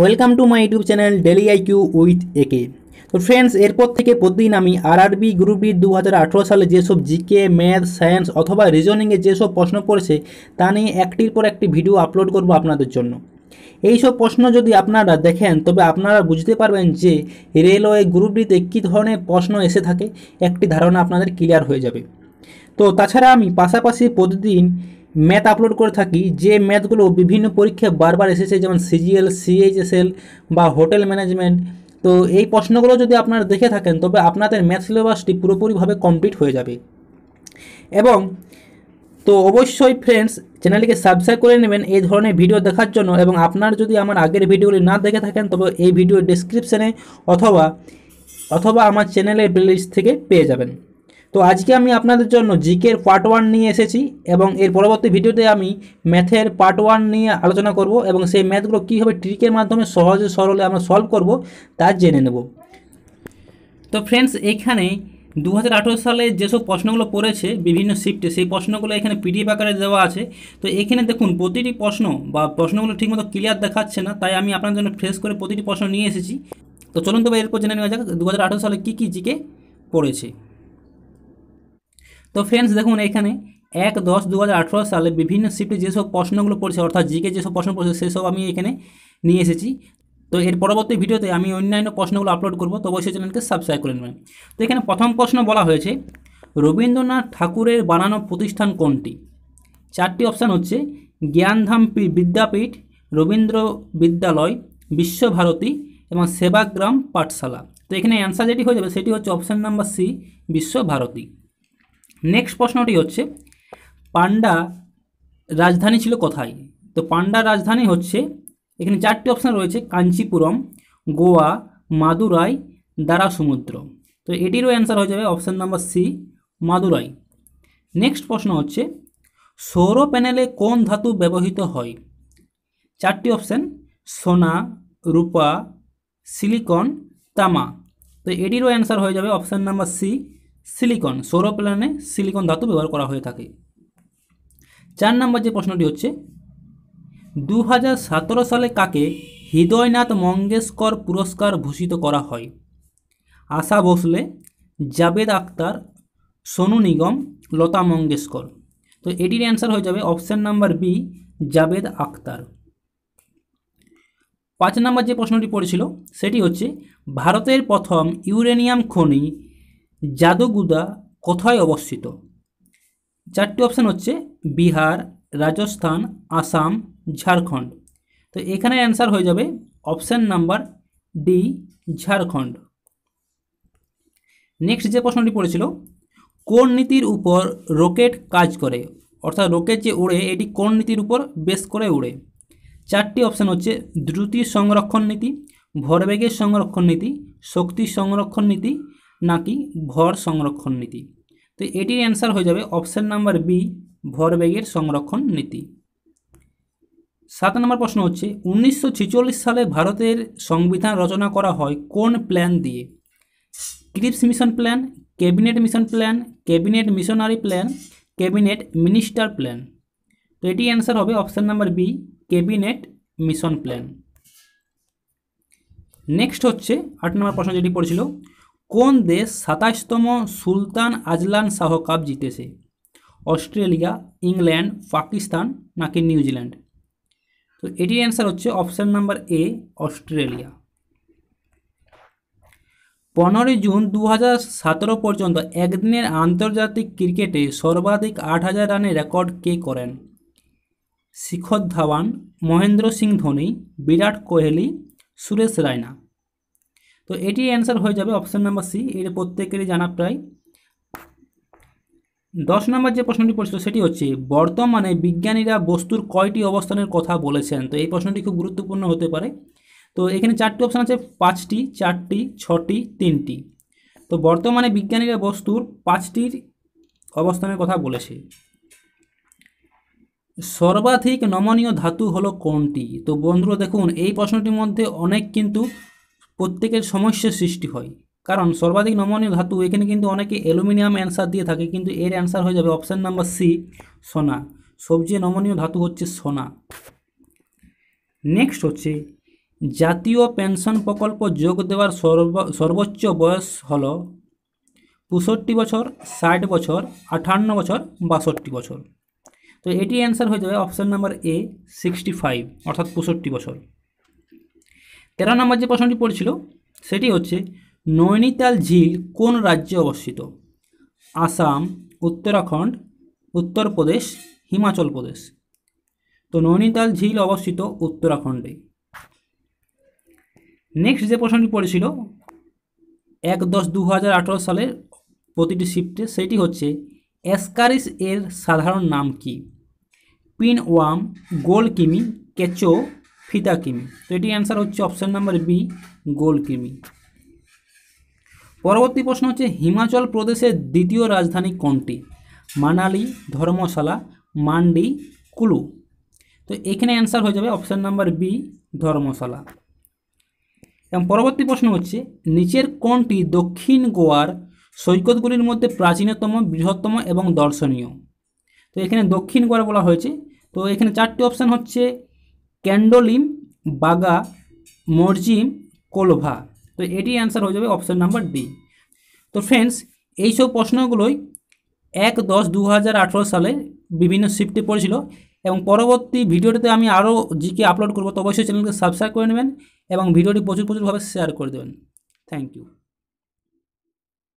welcome to my YouTube channel daily IQ with AK তো friends এরপর থেকে প্রতিদিন আমি আর বি গ্রুপ ডি দু সালে যেসব জিকে ম্যাথ সায়েন্স অথবা রিজনিংয়ে যেসব প্রশ্ন করেছে তা নিয়ে একটির পর একটি ভিডিও আপলোড করব আপনাদের জন্য এই সব প্রশ্ন যদি আপনারা দেখেন তবে আপনারা বুঝতে পারবেন যে রেলওয়ে গ্রুপ ডিতে কী ধরনের প্রশ্ন এসে থাকে একটি ধারণা আপনাদের ক্লিয়ার হয়ে যাবে তো তাছাড়া আমি পাশাপাশি প্রতিদিন ম্যাথ আপলোড করে থাকি যে ম্যাথগুলো বিভিন্ন পরীক্ষায় বারবার এসেছে যেমন সিজিএল সিএইচএসএল বা হোটেল ম্যানেজমেন্ট তো এই প্রশ্নগুলো যদি আপনারা দেখে থাকেন তবে আপনাদের ম্যাথ সিলেবাসটি পুরোপুরিভাবে কমপ্লিট হয়ে যাবে এবং তো অবশ্যই ফ্রেন্ডস চ্যানেলটিকে সাবস্ক্রাইব করে নেবেন এই ধরনের ভিডিও দেখার জন্য এবং আপনার যদি আমার আগের ভিডিওগুলি না দেখে থাকেন তবে এই ভিডিও ডিসক্রিপশানে অথবা অথবা আমার চ্যানেলের প্লেলিস্ট থেকে পেয়ে যাবেন তো আজকে আমি আপনাদের জন্য জিকের পার্ট ওয়ান নিয়ে এসেছি এবং এর পরবর্তী ভিডিওতে আমি ম্যাথের পার্ট ওয়ান নিয়ে আলোচনা করব এবং সেই ম্যাথগুলো কীভাবে ট্রিকের মাধ্যমে সহজে সরলে আমরা সলভ করব তা জেনে নেব তো ফ্রেন্ডস এখানে দু সালে যেসব প্রশ্নগুলো পড়েছে বিভিন্ন শিফটে সেই প্রশ্নগুলো এখানে পিডিএফ আকারে দেওয়া আছে তো এখানে দেখুন প্রতিটি প্রশ্ন বা প্রশ্নগুলো ঠিকমতো ক্লিয়ার দেখাচ্ছে না তাই আমি আপনার জন্য ফ্রেশ করে প্রতিটি প্রশ্ন নিয়ে এসেছি তো চলুন তবে এরপর জেনে নেওয়া যাক দু সালে কী কী জিকে পড়েছে তো ফ্রেন্ডস দেখুন এখানে এক দশ দু সালে বিভিন্ন শিফটে যেসব প্রশ্নগুলো পড়ছে অর্থাৎ জিকে যেসব প্রশ্ন পড়ছে সেসব আমি এখানে নিয়ে এসেছি তো এর পরবর্তী ভিডিওতে আমি অন্যান্য প্রশ্নগুলো আপলোড করব তো অবশ্যই চ্যানেলকে সাবস্ক্রাইব করে নেবেন তো এখানে প্রথম প্রশ্ন বলা হয়েছে রবীন্দ্রনাথ ঠাকুরের বানানো প্রতিষ্ঠান কোনটি চারটি অপশান হচ্ছে জ্ঞানধাম বিদ্যাপীঠ রবীন্দ্র বিদ্যালয় বিশ্বভারতী এবং সেবাগ্রাম পাঠশালা তো এখানে অ্যান্সার যেটি হয়ে যাবে সেটি হচ্ছে option number C Visvabharati next প্রশ্নটি হচ্ছে পান্ডা রাজধানী ছিল কোথায় তো পান্ডা রাজধানী হচ্ছে এখানে চারটি অপশান রয়েছে কাঞ্চিপুরম গোয়া মাদুরাই দ্বারা সমুদ্র তো এটিরও অ্যান্সার হয়ে যাবে option number C Madurai next প্রশ্ন হচ্ছে সৌর প্যানেলে কোন ধাতু ব্যবহৃত হয় চারটি অপশান সোনা রূপা সিলিকন তামা তো এটিরও অ্যান্সার হয়ে যাবে অপশান নাম্বার সি সিলিকন সৌর প্ল্যানে সিলিকন ধাতু ব্যবহার করা হয়ে থাকে চার নম্বর যে প্রশ্নটি হচ্ছে দু সালে কাকে হৃদয়নাথ মঙ্গেশকর পুরস্কার ভূষিত করা হয় আশা ভোসলে জাবেদ আক্তার সোনু নিগম লতা মঙ্গেশকর তো এটির অ্যান্সার হয়ে যাবে option number B Javed Akhtar পাঁচ নম্বর যে প্রশ্নটি পড়েছিল সেটি হচ্ছে ভারতের প্রথম ইউরেনিয়াম খনি জাদুগুদা কোথায় অবস্থিত চারটি অপশান হচ্ছে বিহার রাজস্থান আসাম ঝাড়খণ্ড তো এখানে অ্যান্সার হয়ে যাবে option number D Jharkhand next যে প্রশ্নটি পড়েছিল কোন নীতির উপর রকেট কাজ করে অর্থাৎ রকেট যে উড়ে এটি কোন নীতির উপর বেস করে উড়ে চারটি অপশান হচ্ছে দ্রুতি সংরক্ষণ নীতি ভরবেগের সংরক্ষণ নীতি শক্তি সংরক্ষণ নীতি নাকি ভর সংরক্ষণ নীতি তো এটির অ্যান্সার হয়ে যাবে অপশান নাম্বার বি ভরবেগের সংরক্ষণ নীতি সাত নম্বর প্রশ্ন হচ্ছে উনিশশো সালে ভারতের সংবিধান রচনা করা হয় কোন প্ল্যান দিয়ে Cripps mission plan cabinet mission plan cabinet missionary plan cabinet minister plan তো এটি অ্যান্সার হবে option number B cabinet mission plan next হচ্ছে আট নম্বর প্রশ্ন যেটি পড়েছিল কোন দেশ সাতাশতম সুলতান আজলান শাহ কাপ জিতেছে অস্ট্রেলিয়া ইংল্যান্ড পাকিস্তান নাকি নিউজিল্যান্ড তো এটির অ্যান্সার হচ্ছে অপশান নাম্বার এ অস্ট্রেলিয়া পনেরোই জুন দু পর্যন্ত একদিনের আন্তর্জাতিক ক্রিকেটে সর্বাধিক আট হাজার রানের রেকর্ড কে করেন শিখর ধাওয়ান মহেন্দ্র সিং ধোনি বিরাট কোহলি সুরেশ রায়না তো এটি অ্যান্সার হয়ে যাবে অপশান নাম্বার সি এটা প্রত্যেকেরই জানা প্রায় দশ নম্বর যে প্রশ্নটি পড়ছিল সেটি হচ্ছে বর্তমানে বিজ্ঞানীরা বস্তুর কয়টি অবস্থানের কথা বলেছেন তো এই প্রশ্নটি খুব গুরুত্বপূর্ণ হতে পারে তো এখানে চারটি অপশান আছে পাঁচটি চারটি ছটি তিনটি তো বর্তমানে বিজ্ঞানীরা বস্তুর পাঁচটির অবস্থানের কথা বলেছে সর্বাধিক নমনীয় ধাতু হলো কোনটি তো বন্ধুরা দেখুন এই প্রশ্নটির মধ্যে অনেক কিন্তু প্রত্যেকের সমস্যার সৃষ্টি হয় কারণ সর্বাধিক নমনীয় ধাতু এখানে কিন্তু অনেকে অ্যালুমিনিয়াম অ্যান্সার দিয়ে থাকে কিন্তু এর অ্যান্সার হয়ে যাবে অপশান নাম্বার সি সোনা সবচেয়ে নমনীয় ধাতু হচ্ছে সোনা নেক্সট হচ্ছে জাতীয় পেনশন প্রকল্প যোগ দেওয়ার সর্বোচ্চ বয়স হল পঁয়ষট্টি বছর ষাট বছর আঠান্ন বছর বাষট্টি বছর তো এটি অ্যান্সার হয়ে যাবে option number A sixty five অর্থাৎ পঁয়ষট্টি বছর তেরো নম্বর যে প্রশ্নটি পড়ছিল সেটি হচ্ছে নৈনিতাল ঝিল কোন রাজ্যে অবস্থিত আসাম উত্তরাখণ্ড উত্তরপ্রদেশ হিমাচল প্রদেশ তো নৈনিতাল ঝিল অবস্থিত উত্তরাখণ্ডে নেক্সট যে প্রশ্নটি পড়েছিল এক দশ দু হাজার আঠারো সালের প্রতিটি শিফটে সেটি হচ্ছে অ্যাসকারিস এর সাধারণ নাম কি পিন ওয়াম গোল কিমি কেচো ফিতা কিমি তো এটি অ্যান্সার হচ্ছে অপশান নাম্বার বি গোল কিমি পরবর্তী প্রশ্ন হচ্ছে হিমাচল প্রদেশের দ্বিতীয় রাজধানী কোনটি মানালি ধর্মশালা মান্ডি কুলু তো এখানে অ্যান্সার হয়ে যাবে অপশান নাম্বার বি ধর্মশালা এবং পরবর্তী প্রশ্ন হচ্ছে নিচের কোনটি দক্ষিণ গোয়ার সৈকতগুলির মধ্যে প্রাচীনতম বৃহত্তম এবং দর্শনীয় তো এখানে দক্ষিণ গোয়ার বলা হয়েছে তো এখানে চারটি অপশান হচ্ছে ক্যান্ডোলিম বাগা মরজিম কোলোভা তো এটি অ্যান্সার হয়ে যাবে অপশান নাম্বার ডি তো ফ্রেন্ডস এইসব প্রশ্নগুলোই এক দশ দু সালে বিভিন্ন শিফটে পড়েছিল এবং পরবর্তী ভিডিওটিতে আমি আরও জিকে আপলোড করবো তো অবশ্যই চ্যানেলকে সাবস্ক্রাইব করে নেবেন এবং ভিডিওটি প্রচুর প্রচুরভাবে শেয়ার করে দেবেন থ্যাংক ইউ